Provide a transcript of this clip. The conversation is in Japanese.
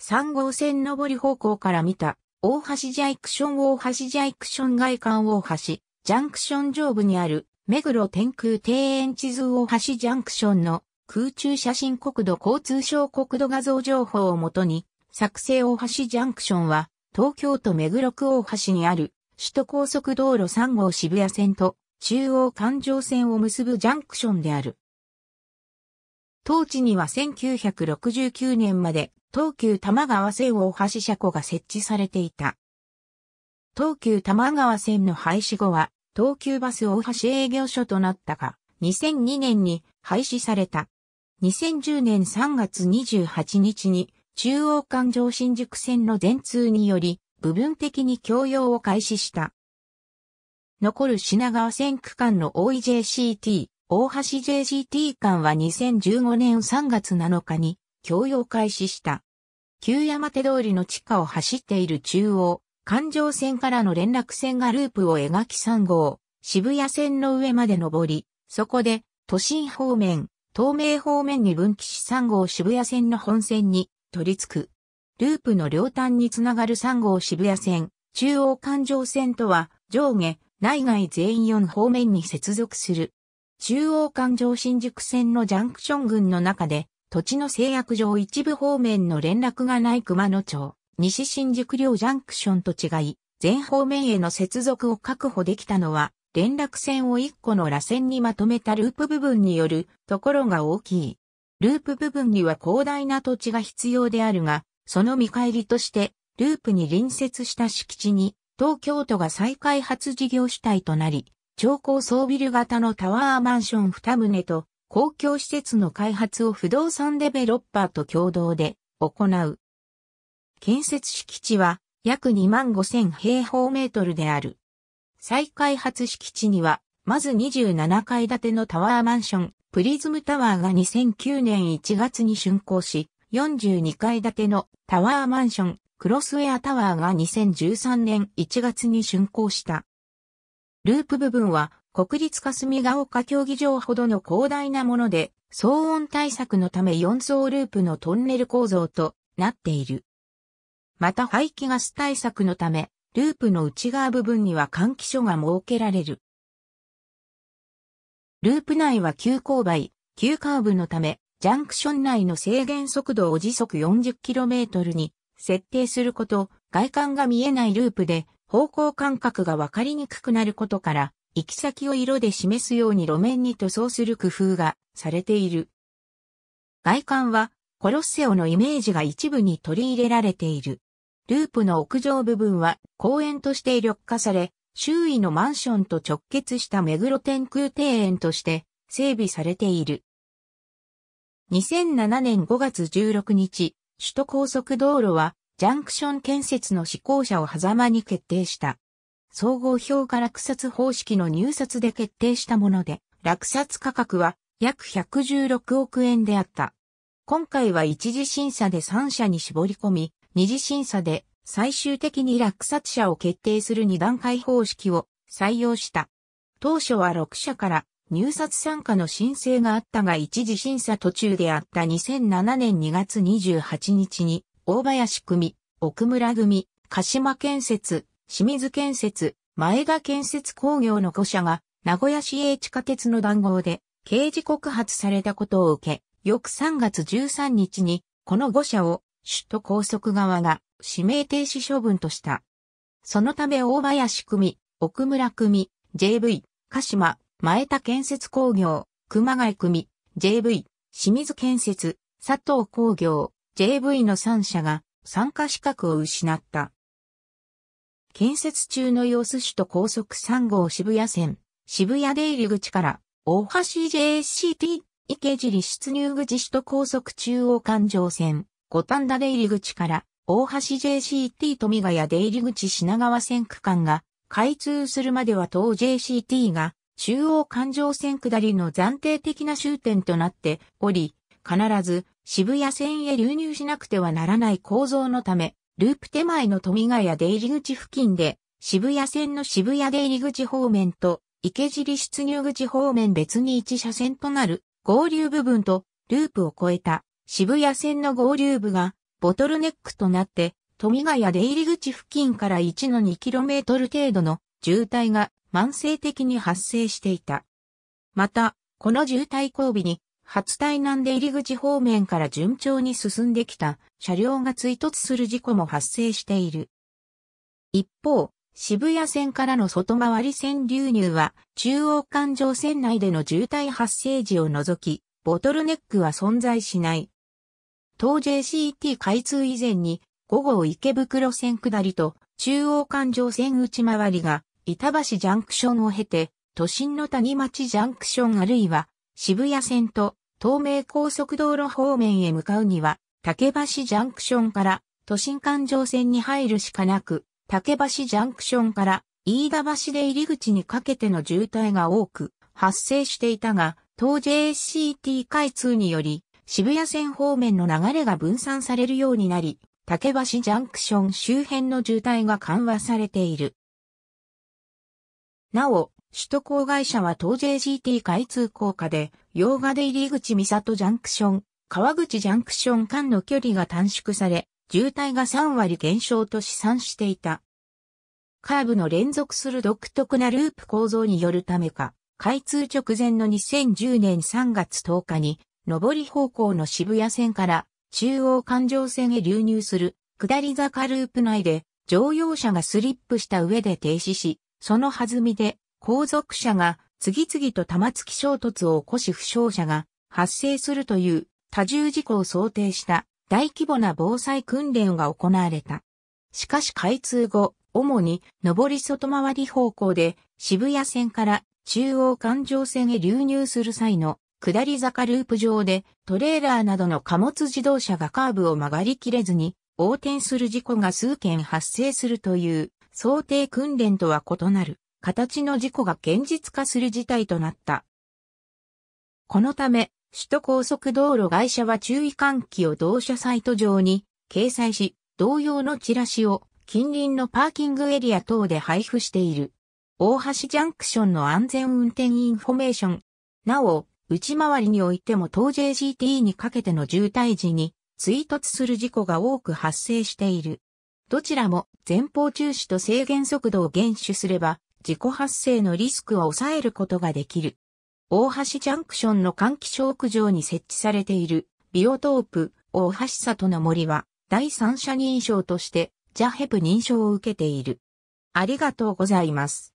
3号線上り方向から見た、大橋ジャイクション大橋ジャイクション外観大橋、ジャンクション上部にある、目黒天空庭園地図大橋ジャンクションの空中写真国土交通省国土画像情報をもとに、作成大橋ジャンクションは、東京都目黒区大橋にある、首都高速道路3号渋谷線と中央環状線を結ぶジャンクションである。当地には1969年まで東急多摩川線大橋車庫が設置されていた。東急多摩川線の廃止後は、東急バス大橋営業所となったが、2002年に廃止された。2010年3月28日に、中央環状新宿線の全通により、部分的に供用を開始した。残る品川線区間の大井 JCT、大橋 JCT 間は2015年3月7日に供用開始した。旧山手通りの地下を走っている中央、環状線からの連絡線がループを描き3号、渋谷線の上まで上り、そこで、都心方面、東名方面に分岐し3号渋谷線の本線に取り付く。ループの両端につながる3号渋谷線、中央環状線とは上下、内外全員4方面に接続する。中央環状新宿線のジャンクション群の中で土地の制約上一部方面の連絡がない熊野町、西新宿両ジャンクションと違い、全方面への接続を確保できたのは、連絡線を1個の螺旋にまとめたループ部分によるところが大きい。ループ部分には広大な土地が必要であるが、その見返りとして、ループに隣接した敷地に、東京都が再開発事業主体となり、超高層ビル型のタワーマンション2棟と、公共施設の開発を不動産デベロッパーと共同で行う。建設敷地は約2万5000平方メートルである。再開発敷地には、まず27階建てのタワーマンション、プリズムタワーが2009年1月に竣工し、42階建てのタワーマンション、クロスウェアタワーが2013年1月に竣工した。ループ部分は国立霞ヶ丘競技場ほどの広大なもので、騒音対策のため4層ループのトンネル構造となっている。また排気ガス対策のため、ループの内側部分には換気所が設けられる。ループ内は急勾配、急カーブのため、ジャンクション内の制限速度を時速 40km に設定すること、外観が見えないループで方向感覚がわかりにくくなることから、行き先を色で示すように路面に塗装する工夫がされている。外観はコロッセオのイメージが一部に取り入れられている。ループの屋上部分は公園として緑化され、周囲のマンションと直結した目黒天空庭園として整備されている。2007年5月16日、首都高速道路はジャンクション建設の施工者を狭間に決定した。総合評価落札方式の入札で決定したもので、落札価格は約116億円であった。今回は一次審査で3社に絞り込み、二次審査で最終的に落札者を決定する二段階方式を採用した。当初は6社から入札参加の申請があったが一次審査途中であった2007年2月28日に大林組、奥村組、鹿島建設、清水建設、前田建設工業の5社が、名古屋市営地下鉄の談合で、刑事告発されたことを受け、翌3月13日に、この5社を、首都高速側が指名停止処分とした。そのため大林組、奥村組、JV、鹿島、前田建設工業、熊谷組、JV、清水建設、佐藤工業、JV の3社が参加資格を失った。建設中の様子首都高速3号渋谷線、渋谷出入口から、大橋 JCT、池尻出入口首都高速中央環状線、五反田出入口から、大橋 JCT 富ヶ谷出入口品川線区間が、開通するまでは当 JCT が、中央環状線下りの暫定的な終点となっており、必ず渋谷線へ流入しなくてはならない構造のため、ループ手前の富ヶ谷出入り口付近で、渋谷線の渋谷出入り口方面と、池尻出入口方面別に1車線となる合流部分とループを越えた渋谷線の合流部がボトルネックとなって富ヶ谷出入り口付近から 1-2km 程度の渋滞が慢性的に発生していた。また、この渋滞後尾に初対南で入り口方面から順調に進んできた車両が追突する事故も発生している。一方、渋谷線からの外回り線流入は中央環状線内での渋滞発生時を除き、ボトルネックは存在しない。当 JCT 開通以前に午後池袋線下りと中央環状線内回りが板橋ジャンクションを経て都心の谷町ジャンクションあるいは渋谷線と東名高速道路方面へ向かうには、竹橋ジャンクションから都心環状線に入るしかなく、竹橋ジャンクションから飯田橋で入り口にかけての渋滞が多く発生していたが、当 JCT 開通により渋谷線方面の流れが分散されるようになり、竹橋ジャンクション周辺の渋滞が緩和されている。なお、首都高会社は東 JGT 開通高架で、洋画で入り口三里ジャンクション、川口ジャンクション間の距離が短縮され、渋滞が3割減少と試算していた。カーブの連続する独特なループ構造によるためか、開通直前の2010年3月10日に、上り方向の渋谷線から中央環状線へ流入する下り坂ループ内で乗用車がスリップした上で停止し、その弾みで後続車が次々と玉突き衝突を起こし負傷者が発生するという多重事故を想定した大規模な防災訓練が行われた。しかし開通後、主に上り外回り方向で渋谷線から中央環状線へ流入する際の下り坂ループ上でトレーラーなどの貨物自動車がカーブを曲がりきれずに横転する事故が数件発生するという想定訓練とは異なる。形の事故が現実化する事態となった。このため、首都高速道路会社は注意喚起を同社サイト上に掲載し、同様のチラシを近隣のパーキングエリア等で配布している。大橋ジャンクションの安全運転インフォメーション。なお、内回りにおいても当 JCT にかけての渋滞時に追突する事故が多く発生している。どちらも前方中止と制限速度を厳守すれば自己発生のリスクを抑えることができる。大橋ジャンクションの換気ーク場に設置されているビオトープ大橋里の森は第三者認証としてジャヘプ認証を受けている。ありがとうございます。